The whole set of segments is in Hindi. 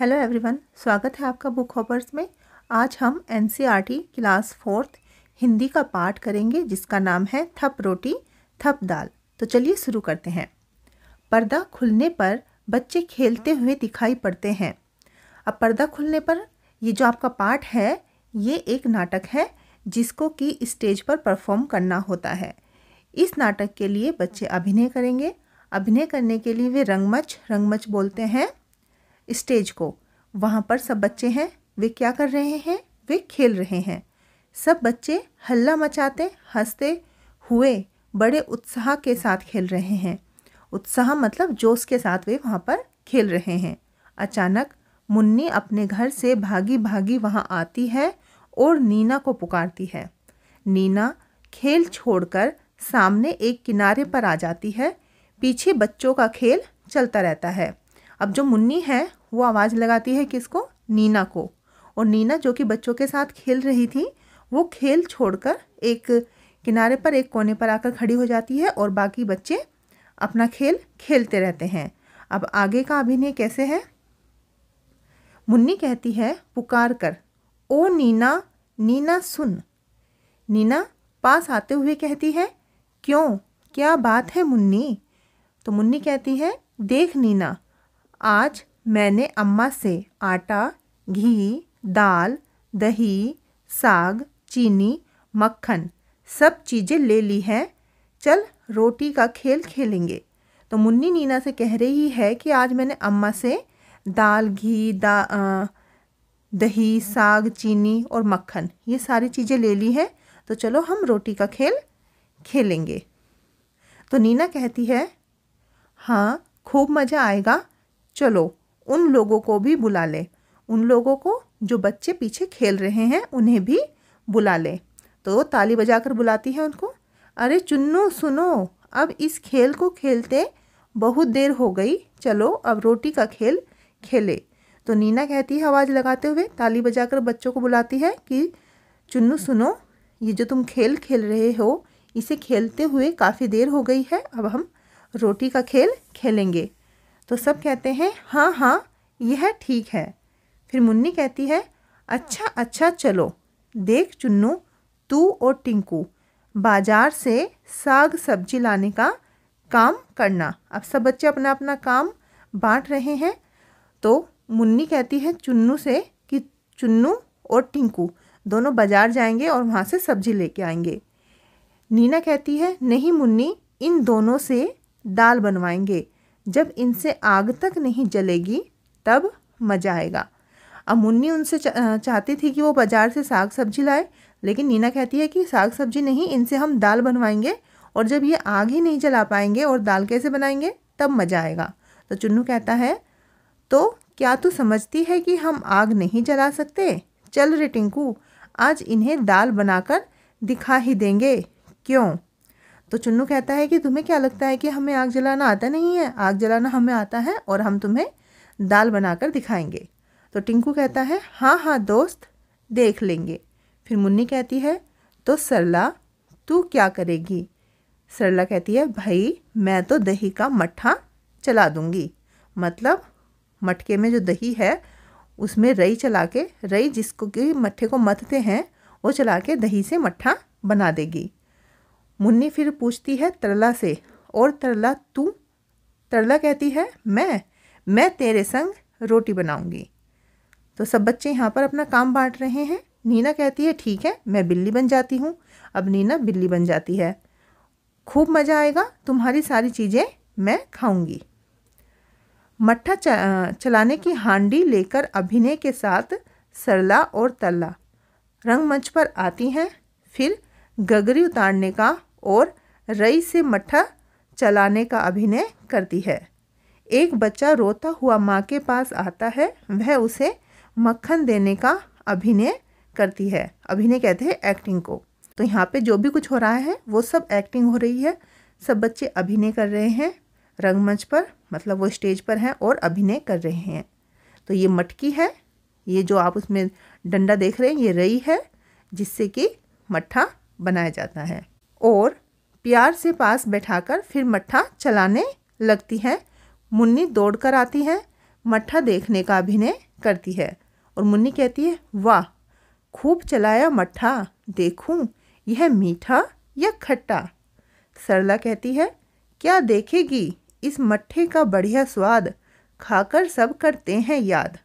हेलो एवरीवन स्वागत है आपका बुक हॉपर्स में आज हम एन क्लास फोर्थ हिंदी का पाठ करेंगे जिसका नाम है थप रोटी थप दाल तो चलिए शुरू करते हैं पर्दा खुलने पर बच्चे खेलते हुए दिखाई पड़ते हैं अब पर्दा खुलने पर ये जो आपका पाठ है ये एक नाटक है जिसको कि स्टेज पर परफॉर्म करना होता है इस नाटक के लिए बच्चे अभिनय करेंगे अभिनय करने के लिए वे रंगमच रंगमच बोलते हैं स्टेज को वहाँ पर सब बच्चे हैं वे क्या कर रहे हैं वे खेल रहे हैं सब बच्चे हल्ला मचाते हंसते हुए बड़े उत्साह के साथ खेल रहे हैं उत्साह मतलब जोश के साथ वे वहाँ पर खेल रहे हैं अचानक मुन्नी अपने घर से भागी भागी वहाँ आती है और नीना को पुकारती है नीना खेल छोड़कर सामने एक किनारे पर आ जाती है पीछे बच्चों का खेल चलता रहता है अब जो मुन्नी है वो आवाज़ लगाती है किसको नीना को और नीना जो कि बच्चों के साथ खेल रही थी वो खेल छोड़कर एक किनारे पर एक कोने पर आकर खड़ी हो जाती है और बाकी बच्चे अपना खेल खेलते रहते हैं अब आगे का अभिनय कैसे है मुन्नी कहती है पुकार कर ओ नीना नीना सुन नीना पास आते हुए कहती है क्यों क्या बात है मुन्नी तो मुन्नी कहती है देख नीना आज मैंने अम्मा से आटा घी दाल दही साग चीनी मक्खन सब चीज़ें ले ली हैं चल रोटी का खेल खेलेंगे तो मुन्नी नीना से कह रही है कि आज मैंने अम्मा से दाल घी दा आ, दही साग चीनी और मक्खन ये सारी चीज़ें ले ली हैं तो चलो हम रोटी का खेल खेलेंगे तो नीना कहती है हाँ खूब मज़ा आएगा चलो उन लोगों को भी बुला ले उन लोगों को जो बच्चे पीछे खेल रहे हैं उन्हें भी बुला ले तो ताली बजाकर बुलाती है उनको अरे चुन्नू सुनो अब इस खेल को खेलते बहुत देर हो गई चलो अब रोटी का खेल खेले तो नीना कहती है आवाज़ लगाते हुए ताली बजाकर बच्चों को बुलाती है कि चुन्नू सुनो ये जो तुम खेल खेल रहे हो इसे खेलते हुए काफ़ी देर हो गई है अब हम रोटी का खेल खेलेंगे तो सब कहते हैं हाँ हाँ यह ठीक है फिर मुन्नी कहती है अच्छा अच्छा चलो देख चुन्नू तू और टिंकू बाजार से साग सब्जी लाने का काम करना अब सब बच्चे अपना अपना काम बांट रहे हैं तो मुन्नी कहती है चुन्नू से कि चुन्नू और टिंकू दोनों बाज़ार जाएंगे और वहाँ से सब्जी लेके आएंगे नीना कहती है नहीं मुन्नी इन दोनों से दाल बनवाएंगे जब इनसे आग तक नहीं जलेगी तब मज़ा आएगा अब मुन्नी उनसे चा, चाहती थी कि वो बाज़ार से साग सब्जी लाए लेकिन नीना कहती है कि साग सब्जी नहीं इनसे हम दाल बनवाएंगे और जब ये आग ही नहीं जला पाएंगे और दाल कैसे बनाएंगे तब मज़ा आएगा तो चुन्नू कहता है तो क्या तू समझती है कि हम आग नहीं जला सकते चल रे टिंकू आज इन्हें दाल बनाकर दिखा ही देंगे क्यों तो चुन्नू कहता है कि तुम्हें क्या लगता है कि हमें आग जलाना आता नहीं है आग जलाना हमें आता है और हम तुम्हें दाल बनाकर दिखाएंगे तो टिंकू कहता है हाँ हाँ दोस्त देख लेंगे फिर मुन्नी कहती है तो सरला तू क्या करेगी सरला कहती है भाई मैं तो दही का मट्ठा चला दूंगी मतलब मटके में जो दही है उसमें रई चला के रई जिसको कि मट्ठे को मथते हैं वो चला के दही से मट्ठा बना देगी मुन्नी फिर पूछती है तरला से और तरला तू तरला कहती है मैं मैं तेरे संग रोटी बनाऊंगी तो सब बच्चे यहाँ पर अपना काम बांट रहे हैं नीना कहती है ठीक है मैं बिल्ली बन जाती हूँ अब नीना बिल्ली बन जाती है खूब मज़ा आएगा तुम्हारी सारी चीज़ें मैं खाऊंगी मट्ठा चलाने की हांडी लेकर अभिनय के साथ सरला और तरला रंगमंच पर आती हैं फिर गगरी उतारने का और रई से मट्ठा चलाने का अभिनय करती है एक बच्चा रोता हुआ माँ के पास आता है वह उसे मक्खन देने का अभिनय करती है अभिनय कहते हैं एक्टिंग को तो यहाँ पे जो भी कुछ हो रहा है वो सब एक्टिंग हो रही है सब बच्चे अभिनय कर रहे हैं रंगमंच पर मतलब वो स्टेज पर हैं और अभिनय कर रहे हैं तो ये मटकी है ये जो आप उसमें डंडा देख रहे हैं ये रई है जिससे कि मट्ठा बनाया जाता है और प्यार से पास बैठाकर फिर मट्ठा चलाने लगती हैं मुन्नी दौड़ कर आती है मट्ठा देखने का अभिनय करती है और मुन्नी कहती है वाह खूब चलाया मट्ठा देखूं यह मीठा या खट्टा सरला कहती है क्या देखेगी इस मट्ठे का बढ़िया स्वाद खाकर सब करते हैं याद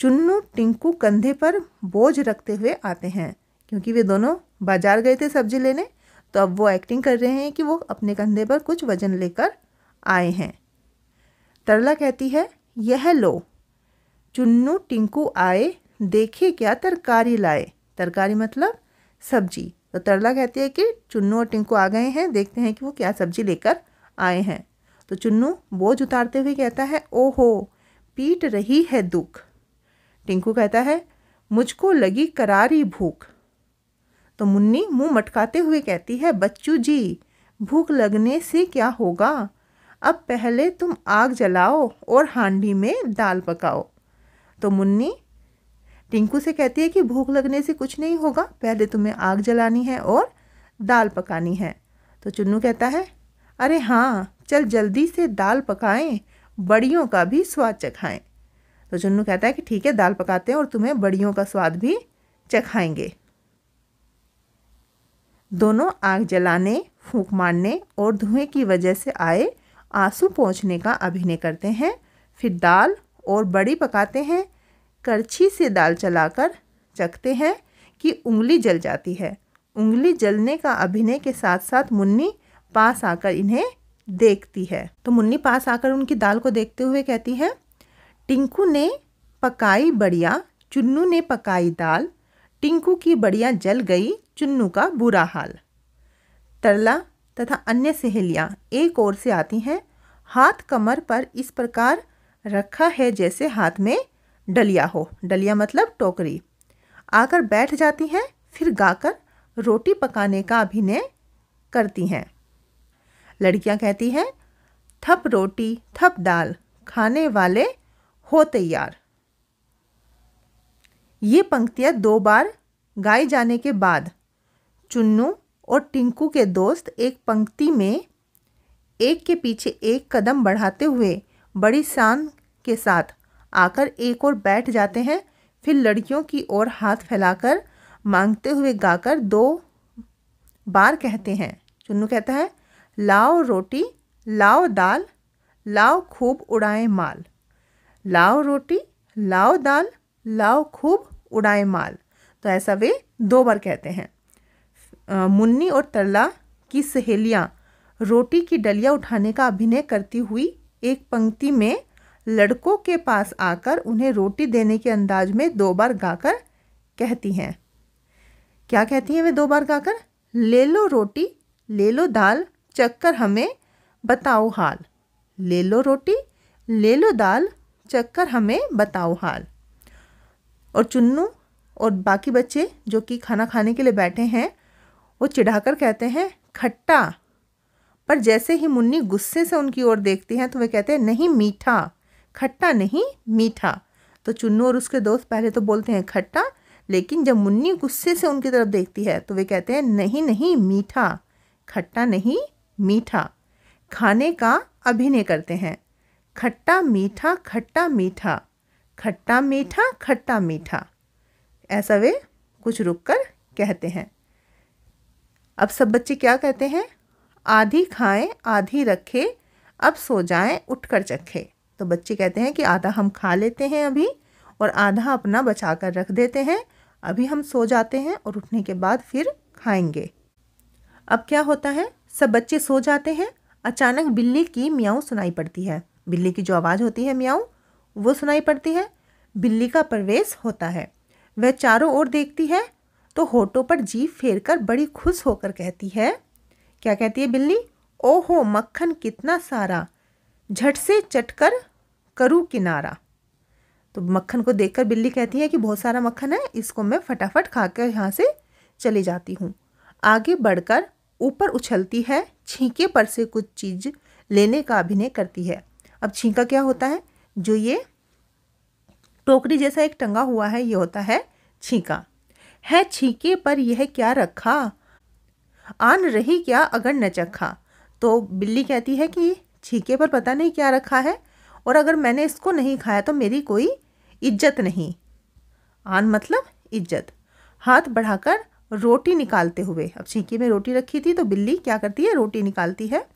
चुन्नू टिंकू कंधे पर बोझ रखते हुए आते हैं क्योंकि वे दोनों बाजार गए थे सब्जी लेने तो अब वो एक्टिंग कर रहे हैं कि वो अपने कंधे पर कुछ वजन लेकर आए हैं तरला कहती है यह लो चुन्नू टिंकू आए देखे क्या तरकारी लाए तरकारी मतलब सब्जी तो तरला कहती है कि चुन्नू और टिंकू आ गए हैं देखते हैं कि वो क्या सब्जी लेकर आए हैं तो चुन्नू बोझ उतारते हुए कहता है ओहो पीट रही है दुख टिंकू कहता है मुझको लगी करारी भूख तो मुन्नी मुंह मटकाते हुए कहती है बच्चू जी भूख लगने से क्या होगा अब पहले तुम आग जलाओ और हांडी में दाल पकाओ तो मुन्नी टिंकू से कहती है कि भूख लगने से कुछ नहीं होगा पहले तुम्हें आग जलानी है और दाल पकानी है तो चुन्नू कहता है अरे हाँ चल जल्दी से दाल पकाएं बड़ियों का भी स्वाद चखाएं तो चुन्नू कहता है कि ठीक है दाल पकाते हैं और तुम्हें बड़ियों का स्वाद भी चखाएंगे दोनों आग जलाने फूंक मारने और धुएं की वजह से आए आंसू पहुँचने का अभिनय करते हैं फिर दाल और बड़ी पकाते हैं करछी से दाल चलाकर चखते हैं कि उंगली जल जाती है उंगली जलने का अभिनय के साथ साथ मुन्नी पास आकर इन्हें देखती है तो मुन्नी पास आकर उनकी दाल को देखते हुए कहती है टिंकू ने पकाई बड़िया चुन्नू ने पकाई दाल टिंकू की बढ़िया जल गई चुन्नू का बुरा हाल तरला तथा अन्य सहेलियाँ एक ओर से आती हैं हाथ कमर पर इस प्रकार रखा है जैसे हाथ में डलिया हो डलिया मतलब टोकरी आकर बैठ जाती हैं फिर गाकर रोटी पकाने का अभिनय करती हैं लड़कियां कहती हैं थप रोटी थप दाल खाने वाले हो तैयार ये पंक्तियाँ दो बार गाए जाने के बाद चुन्नू और टिंकू के दोस्त एक पंक्ति में एक के पीछे एक कदम बढ़ाते हुए बड़ी शान के साथ आकर एक और बैठ जाते हैं फिर लड़कियों की ओर हाथ फैलाकर मांगते हुए गाकर दो बार कहते हैं चुन्नू कहता है लाओ रोटी लाओ दाल लाओ खूब उड़ाए माल लाओ रोटी लाओ दाल लाओ खूब उड़ाए माल तो ऐसा वे दो बार कहते हैं मुन्नी और तरला की सहेलियाँ रोटी की डलिया उठाने का अभिनय करती हुई एक पंक्ति में लड़कों के पास आकर उन्हें रोटी देने के अंदाज में दो बार गाकर कहती हैं क्या कहती हैं वे दो बार गाकर ले लो रोटी ले लो दाल चक्कर हमें बताओ हाल ले लो रोटी ले लो दाल चक्कर हमें बताओ हाल और चुन्नू और बाकी बच्चे जो कि खाना खाने के लिए बैठे हैं वो चिढ़ाकर कहते हैं खट्टा पर जैसे ही मुन्नी गुस्से से उनकी ओर देखती हैं तो वे कहते हैं नहीं मीठा खट्टा नहीं मीठा तो चुन्नू और उसके दोस्त पहले तो बोलते हैं खट्टा लेकिन जब मुन्नी गुस्से से उनकी तरफ देखती है तो वे कहते हैं नहीं नहीं मीठा खट्टा नहीं मीठा खाने का अभिनय करते हैं खट्टा मीठा खट्टा मीठा खट्टा मीठा खट्टा मीठा ऐसा वे कुछ रुक कर कहते हैं अब सब बच्चे क्या कहते हैं आधी खाएं आधी रखें अब सो जाएं उठकर चखे तो बच्चे कहते हैं कि आधा हम खा लेते हैं अभी और आधा अपना बचा कर रख देते हैं अभी हम सो जाते हैं और उठने के बाद फिर खाएंगे अब क्या होता है सब बच्चे सो जाते हैं अचानक बिल्ली की म्याऊ सुनाई पड़ती है बिल्ली की जो आवाज़ होती है म्याऊ वो सुनाई पड़ती है बिल्ली का प्रवेश होता है वह चारों ओर देखती है तो होठों पर जीप फेर कर बड़ी खुश होकर कहती है क्या कहती है बिल्ली ओहो मक्खन कितना सारा झट से चटकर करूँ किनारा तो मक्खन को देखकर बिल्ली कहती है कि बहुत सारा मक्खन है इसको मैं फटाफट खाकर यहाँ से चली जाती हूँ आगे बढ़कर ऊपर उछलती है छींके पर से कुछ चीज़ लेने का अभिनय करती है अब छींका क्या होता है जो ये टोकरी जैसा एक टंगा हुआ है ये होता है छीका है छीके पर यह क्या रखा आन रही क्या अगर न चखा तो बिल्ली कहती है कि छीके पर पता नहीं क्या रखा है और अगर मैंने इसको नहीं खाया तो मेरी कोई इज्जत नहीं आन मतलब इज्जत हाथ बढ़ाकर रोटी निकालते हुए अब छीके में रोटी रखी थी तो बिल्ली क्या करती है रोटी निकालती है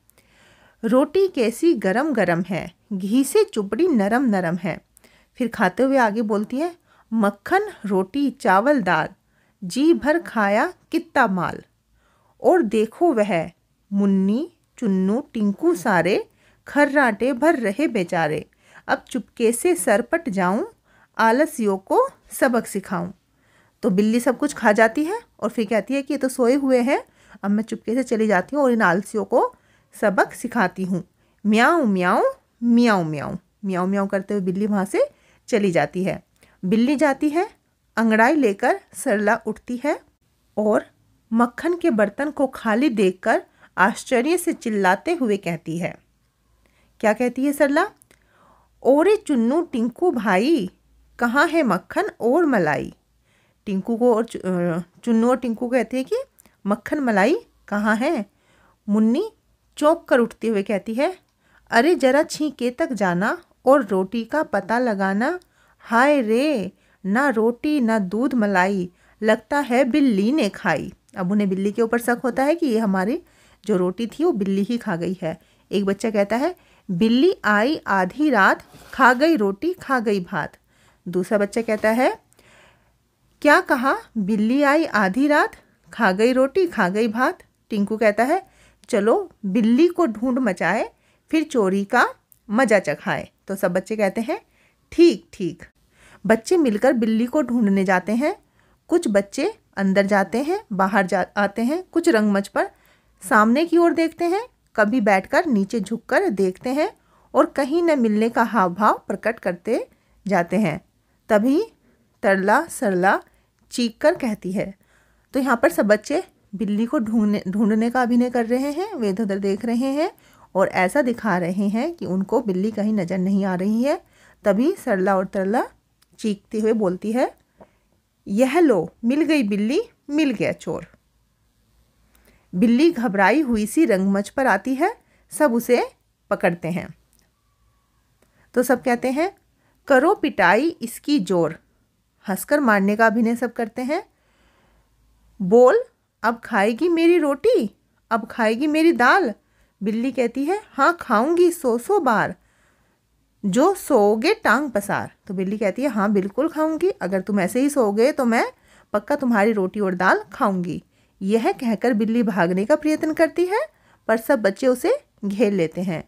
रोटी कैसी गरम गरम है घी से चुपड़ी नरम नरम है फिर खाते हुए आगे बोलती है मक्खन रोटी चावल दाल जी भर खाया कितना माल और देखो वह मुन्नी चुन्नू टिंकू सारे खर्राटे भर रहे बेचारे अब चुपके से सरपट जाऊं आलसियों को सबक सिखाऊं तो बिल्ली सब कुछ खा जाती है और फिर कहती है कि ये तो सोए हुए हैं अब मैं चुपके से चली जाती हूँ और इन आलसियों को सबक सिखाती हूँ म्याऊ म्याऊ म्याऊँ म्याऊँ म्याऊँ म्याऊ करते हुए बिल्ली वहाँ से चली जाती है बिल्ली जाती है अंगड़ाई लेकर सरला उठती है और मक्खन के बर्तन को खाली देखकर आश्चर्य से चिल्लाते हुए कहती है क्या कहती है सरला ओरे चुन्नू टिंकू भाई कहाँ है मक्खन और मलाई टिंकू को और चुन्नू और टिंकू कहते हैं कि मक्खन मलाई कहाँ है मुन्नी चौंक कर उठते हुए कहती है अरे जरा छींके तक जाना और रोटी का पता लगाना हाय रे ना रोटी ना दूध मलाई लगता है बिल्ली ने खाई अब उन्हें बिल्ली के ऊपर शक होता है कि ये हमारी जो रोटी थी वो बिल्ली ही खा गई है एक बच्चा कहता है बिल्ली आई आधी रात खा गई रोटी खा गई भात दूसरा बच्चा कहता है क्या कहा बिल्ली आई आधी रात खा गई रोटी खा गई भात टिंकू कहता है चलो बिल्ली को ढूंढ मचाए फिर चोरी का मजा चखाए तो सब बच्चे कहते हैं ठीक ठीक बच्चे मिलकर बिल्ली को ढूंढने जाते हैं कुछ बच्चे अंदर जाते हैं बाहर जा आते हैं कुछ रंगमंच पर सामने की ओर देखते हैं कभी बैठकर नीचे झुककर देखते हैं और कहीं न मिलने का हाव भाव प्रकट करते जाते हैं तभी तरला सरला चीख कर कहती है तो यहाँ पर सब बच्चे बिल्ली को ढूंढने ढूंढने का अभिनय कर रहे हैं वे इधर उधर देख रहे हैं और ऐसा दिखा रहे हैं कि उनको बिल्ली कहीं नज़र नहीं आ रही है तभी सरला और तरला चीखते हुए बोलती है यह लो मिल गई बिल्ली मिल गया चोर बिल्ली घबराई हुई सी रंगमंच पर आती है सब उसे पकड़ते हैं तो सब कहते हैं करो पिटाई इसकी जोर हंसकर मारने का अभिनय सब करते हैं बोल अब खाएगी मेरी रोटी अब खाएगी मेरी दाल बिल्ली कहती है हाँ खाऊंगी सो सो बार जो सोओगे टांग पसार तो बिल्ली कहती है हाँ बिल्कुल खाऊंगी अगर तुम ऐसे ही सोओगे तो मैं पक्का तुम्हारी रोटी और दाल खाऊंगी यह कहकर बिल्ली भागने का प्रयत्न करती है पर सब बच्चे उसे घेर लेते हैं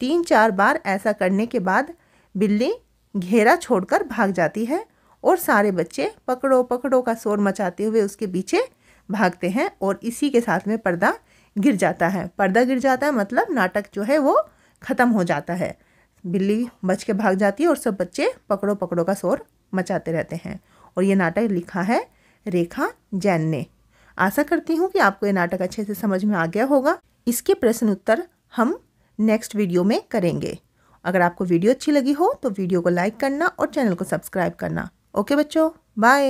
तीन चार बार ऐसा करने के बाद बिल्ली घेरा छोड़कर भाग जाती है और सारे बच्चे पकड़ो पकड़ो का शोर मचाते हुए उसके पीछे भागते हैं और इसी के साथ में पर्दा गिर जाता है पर्दा गिर जाता है मतलब नाटक जो है वो ख़त्म हो जाता है बिल्ली बच के भाग जाती है और सब बच्चे पकड़ो पकड़ो का शोर मचाते रहते हैं और ये नाटक लिखा है रेखा जैन ने आशा करती हूँ कि आपको ये नाटक अच्छे से समझ में आ गया होगा इसके प्रश्न उत्तर हम नेक्स्ट वीडियो में करेंगे अगर आपको वीडियो अच्छी लगी हो तो वीडियो को लाइक करना और चैनल को सब्सक्राइब करना ओके बच्चों बाय